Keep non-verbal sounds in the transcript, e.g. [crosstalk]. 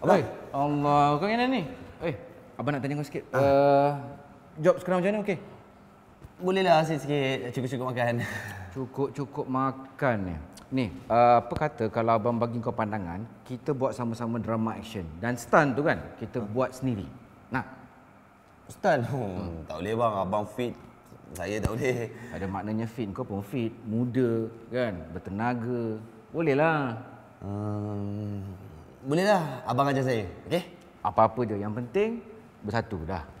Abang. Eh, Allah, kau kena ni. Eh, abang nak tanya kau sikit. Ha. Uh, job sekarang macam mana? Okey. Boleh lah asyik sikit, cukup-cukup makan. [laughs] Cukup-cukup makan ni. Ni, uh, apa kata kalau abang bagi kau pandangan, kita buat sama-sama drama action dan stunt tu kan, kita ha. buat sendiri. Nah, Stunt? Hmm. hmm. Tak boleh bang, abang fit saya tak boleh. [laughs] Ada maknanya fit. Kau pun fit. Muda, kan? Bertenaga. Bolehlah. Hmm. Bolehlah abang ajar saya. Okey? Apa-apa je. Yang penting bersatu dah.